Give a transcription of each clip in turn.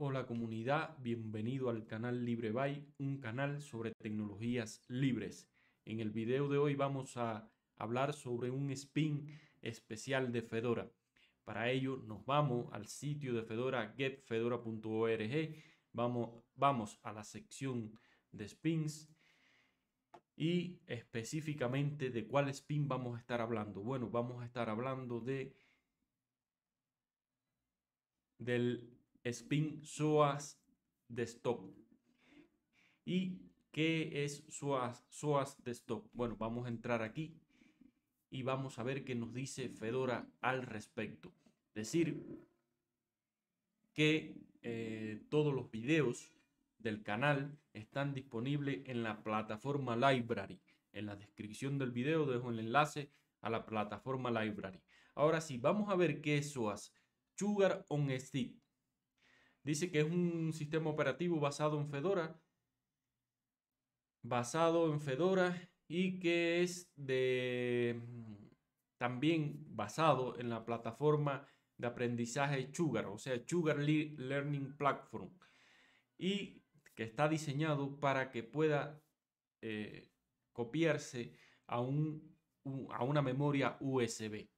Hola comunidad, bienvenido al canal Libre un canal sobre tecnologías libres. En el video de hoy vamos a hablar sobre un spin especial de Fedora. Para ello nos vamos al sitio de Fedora, getfedora.org, vamos, vamos a la sección de spins y específicamente de cuál spin vamos a estar hablando. Bueno, vamos a estar hablando de del Spin SOAS de Stock. ¿Y qué es SOAS soas de Stock? Bueno, vamos a entrar aquí y vamos a ver qué nos dice Fedora al respecto. Decir que eh, todos los videos del canal están disponibles en la plataforma Library. En la descripción del video dejo el enlace a la plataforma Library. Ahora sí, vamos a ver qué es SOAS. Sugar on Stick. Dice que es un sistema operativo basado en Fedora, basado en Fedora y que es mm, también basado en la plataforma de aprendizaje Sugar, o sea, Sugar Learning Platform, y que está diseñado para que pueda eh, copiarse a, un, a una memoria USB.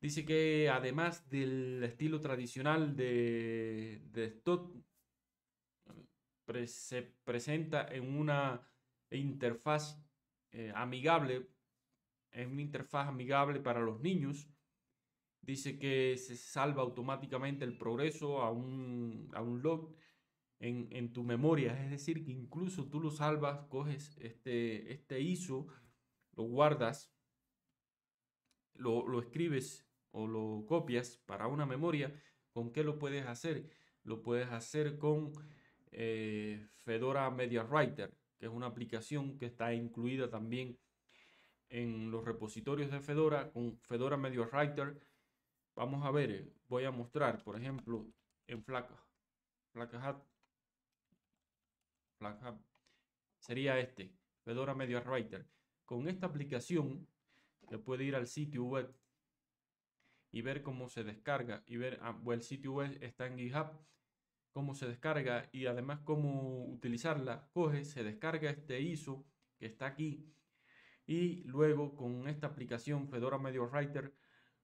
Dice que además del estilo tradicional de, de se presenta en una interfaz eh, amigable, es una interfaz amigable para los niños. Dice que se salva automáticamente el progreso a un, a un log en, tu memoria. Es decir, que incluso tú lo salvas, coges este, este ISO, lo guardas, lo, lo escribes o lo copias para una memoria, ¿con qué lo puedes hacer? Lo puedes hacer con eh, Fedora Media Writer, que es una aplicación que está incluida también en los repositorios de Fedora con Fedora Media Writer. Vamos a ver, voy a mostrar, por ejemplo, en Flaca, Flaca Hat, sería este, Fedora Media Writer. Con esta aplicación, que puede ir al sitio web y ver cómo se descarga y ver ah, el sitio web está en GitHub cómo se descarga y además cómo utilizarla coge se descarga este ISO que está aquí y luego con esta aplicación Fedora Media Writer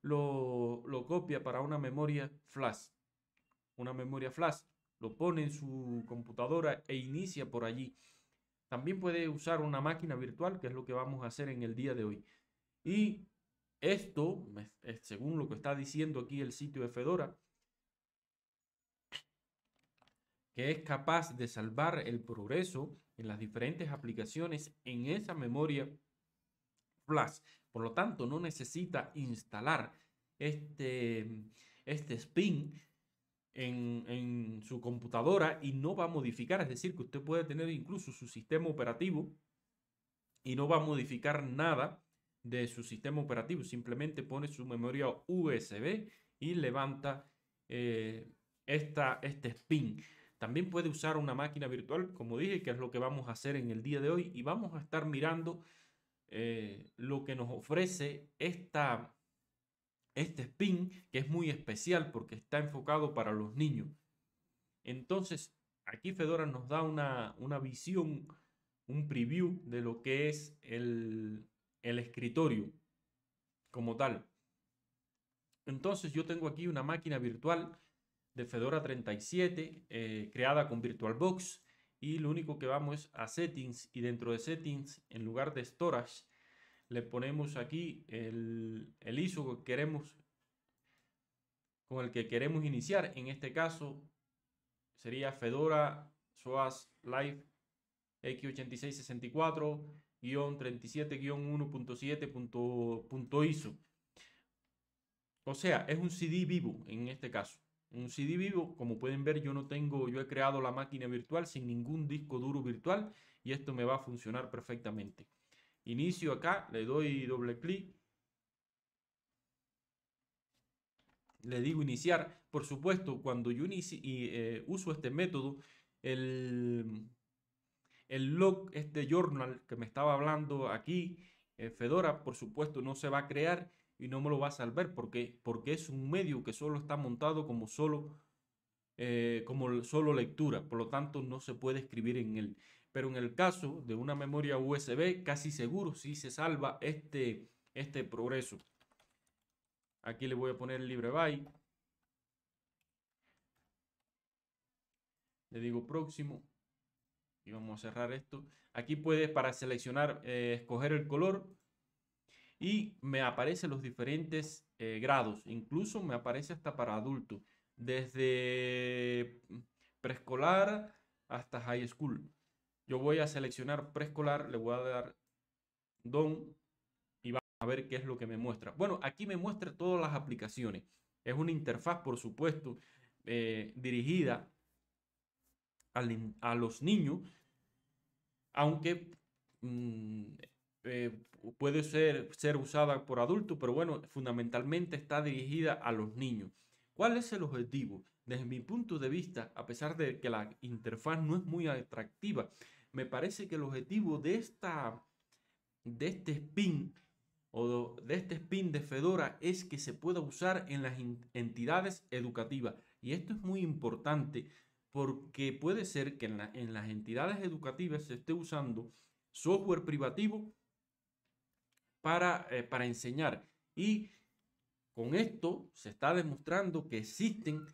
lo, lo copia para una memoria flash una memoria flash lo pone en su computadora e inicia por allí también puede usar una máquina virtual que es lo que vamos a hacer en el día de hoy y esto, según lo que está diciendo aquí el sitio de Fedora, que es capaz de salvar el progreso en las diferentes aplicaciones en esa memoria flash. Por lo tanto, no necesita instalar este, este spin en, en, su computadora y no va a modificar. Es decir, que usted puede tener incluso su sistema operativo y no va a modificar nada de su sistema operativo. Simplemente pone su memoria USB y levanta eh, esta, este spin. También puede usar una máquina virtual, como dije, que es lo que vamos a hacer en el día de hoy. Y vamos a estar mirando eh, lo que nos ofrece esta, este spin, que es muy especial porque está enfocado para los niños. Entonces, aquí Fedora nos da una visión, un preview de lo que es el, el escritorio como tal. Entonces yo tengo aquí una máquina virtual de Fedora 37 eh, creada con VirtualBox y lo único que vamos a settings y dentro de settings en lugar de storage le ponemos aquí el, el ISO que queremos con el que queremos iniciar. En este caso sería Fedora SOAS Live X8664 37 17iso O sea, es un CD vivo en este caso. Un CD vivo, como pueden ver, yo no tengo, yo he creado la máquina virtual sin ningún disco duro virtual y esto me va a funcionar perfectamente. Inicio acá, le doy doble clic. Le digo iniciar. Por supuesto, cuando yo inicio, y, eh, uso este método, el, el log, este journal que me estaba hablando aquí, eh, Fedora, por supuesto, no se va a crear y no me lo va a salvar porque, porque es un medio que solo está montado como solo, eh, como solo lectura. Por lo tanto, no se puede escribir en él. Pero en el caso de una memoria USB, casi seguro sí se salva este, este progreso. Aquí le voy a poner LibreBy. Le digo próximo y vamos a cerrar esto. Aquí puedes para seleccionar, eh, escoger el color y me aparecen los diferentes eh, grados. Incluso me aparece hasta para adultos, desde preescolar hasta high school. Yo voy a seleccionar preescolar, le voy a dar don y vamos a ver qué es lo que me muestra. Bueno, aquí me muestra todas las aplicaciones. Es una interfaz, por supuesto, eh, dirigida a los niños, aunque mm, eh, puede ser, ser usada por adultos, pero bueno, fundamentalmente está dirigida a los niños. ¿Cuál es el objetivo? Desde mi punto de vista, a pesar de que la interfaz no es muy atractiva, me parece que el objetivo de, esta, de este spin o de este spin de Fedora es que se pueda usar en las entidades educativas. Y esto es muy importante porque puede ser que en, las entidades educativas se esté usando software privativo para, eh, enseñar. Y con esto se está demostrando que existen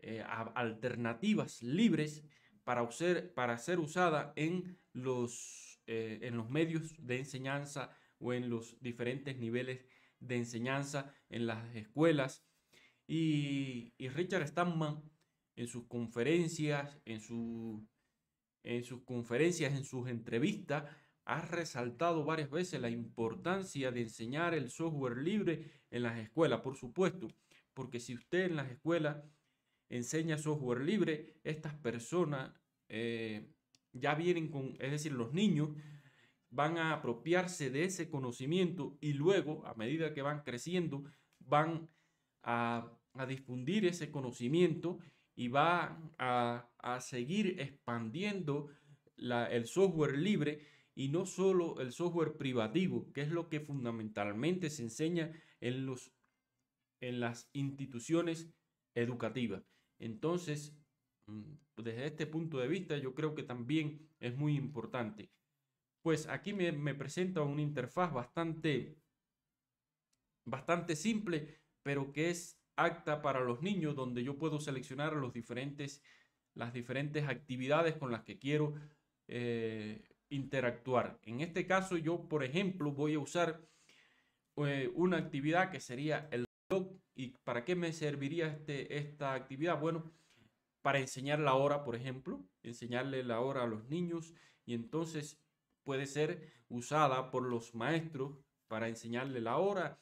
eh, alternativas libres para, ser, para ser usada en los, eh, en los medios de enseñanza o en los diferentes niveles de enseñanza en las escuelas. Y, Richard Stanman en sus conferencias, en, su, en sus conferencias, en sus entrevistas, ha resaltado varias veces la importancia de enseñar el software libre en las escuelas, por supuesto, porque si usted en las escuelas enseña software libre, estas personas eh, ya vienen con, es decir, los niños van a apropiarse de ese conocimiento y luego, a medida que van creciendo, van a, a difundir ese conocimiento y va a, seguir expandiendo el software libre y no solo el software privativo, que es lo que fundamentalmente se enseña en, los, en las instituciones educativas. Entonces, mm, desde este punto de vista, yo creo que también es muy importante. Pues aquí me, me presenta una interfaz bastante, bastante simple, pero que es acta para los niños donde yo puedo seleccionar los diferentes, las diferentes actividades con las que quiero eh, interactuar. En este caso yo, por ejemplo, voy a usar eh, una actividad que sería el log. ¿Y para qué me serviría este, esta actividad? Bueno, para enseñar la hora, por ejemplo, enseñarle la hora a los niños y entonces puede ser usada por los maestros para enseñarle la hora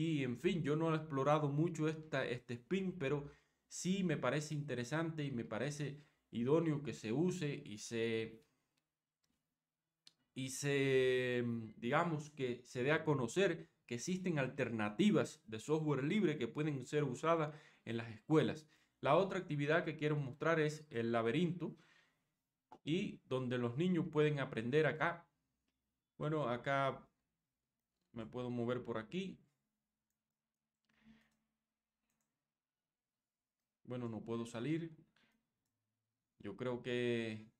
y en fin, yo no he explorado mucho esta, este spin, pero sí me parece interesante y me parece idóneo que se use y se, y se, mm, digamos, que se dé a conocer que existen alternativas de software libre que pueden ser usadas en las escuelas. La otra actividad que quiero mostrar es el laberinto y donde los niños pueden aprender acá. Bueno, acá me puedo mover por aquí. Bueno, no puedo salir. Yo creo que...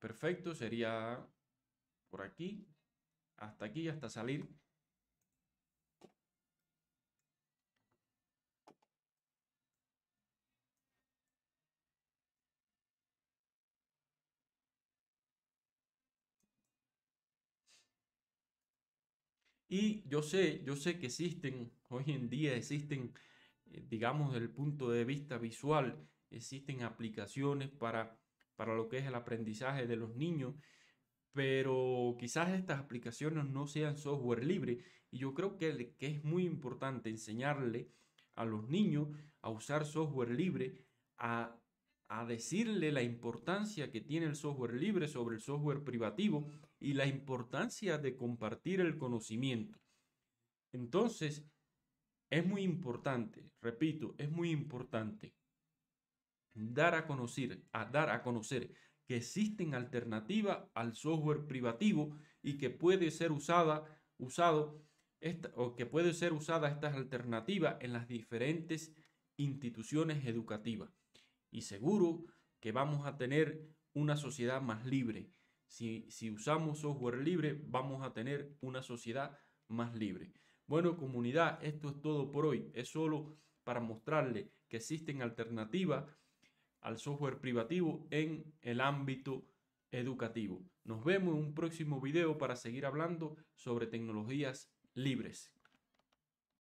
Perfecto, sería por aquí, hasta aquí, hasta salir. Y yo sé, yo sé que existen, hoy en día existen, eh, digamos, desde el punto de vista visual, existen aplicaciones para, lo que es el aprendizaje de los niños, pero quizás estas aplicaciones no sean software libre. Y yo creo que, que es muy importante enseñarle a los niños a usar software libre, a, a decirle la importancia que tiene el software libre sobre el software privativo y la importancia de compartir el conocimiento. Entonces, es muy importante, repito, es muy importante dar a conocer, a dar a conocer que existen alternativas al software privativo y que puede ser usada, usado esta, o que puede ser usada estas alternativas en las diferentes instituciones educativas. Y seguro que vamos a tener una sociedad más libre, si, usamos software libre, vamos a tener una sociedad más libre. Bueno, comunidad, esto es todo por hoy. Es solo para mostrarle que existen alternativas al software privativo en el ámbito educativo. Nos vemos en un próximo video para seguir hablando sobre tecnologías libres.